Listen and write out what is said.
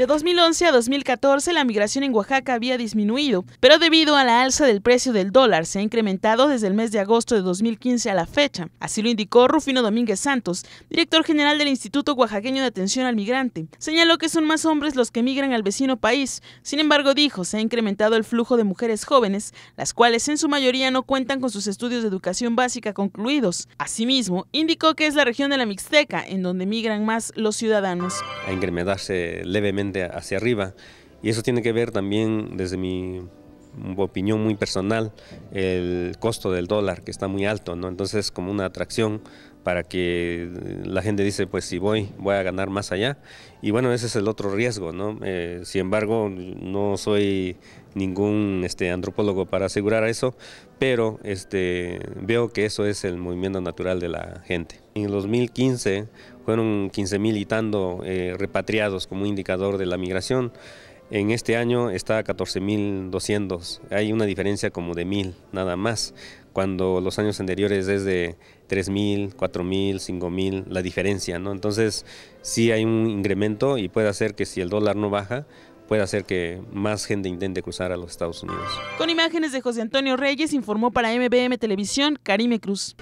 De 2011 a 2014 la migración en Oaxaca había disminuido, pero debido a la alza del precio del dólar se ha incrementado desde el mes de agosto de 2015 a la fecha. Así lo indicó Rufino Domínguez Santos, director general del Instituto Oaxaqueño de Atención al Migrante. Señaló que son más hombres los que migran al vecino país. Sin embargo, dijo, se ha incrementado el flujo de mujeres jóvenes, las cuales en su mayoría no cuentan con sus estudios de educación básica concluidos. Asimismo, indicó que es la región de la Mixteca en donde migran más los ciudadanos. A incrementarse levemente hacia arriba. Y eso tiene que ver también, desde mi opinión muy personal, el costo del dólar, que está muy alto, ¿no? Entonces, como una atracción para que la gente dice, pues si voy, voy a ganar más allá. Y bueno, ese es el otro riesgo, ¿no? Eh, sin embargo, no soy ningún este, antropólogo para asegurar eso, pero este, veo que eso es el movimiento natural de la gente. En el 2015 fueron 15.000 y tanto eh, repatriados como indicador de la migración. En este año está a 14.200, hay una diferencia como de 1.000 nada más, cuando los años anteriores es de 3.000, 4.000, 5.000, la diferencia, ¿no? Entonces sí hay un incremento y puede hacer que si el dólar no baja, puede hacer que más gente intente cruzar a los Estados Unidos. Con imágenes de José Antonio Reyes informó para MBM Televisión Karime Cruz.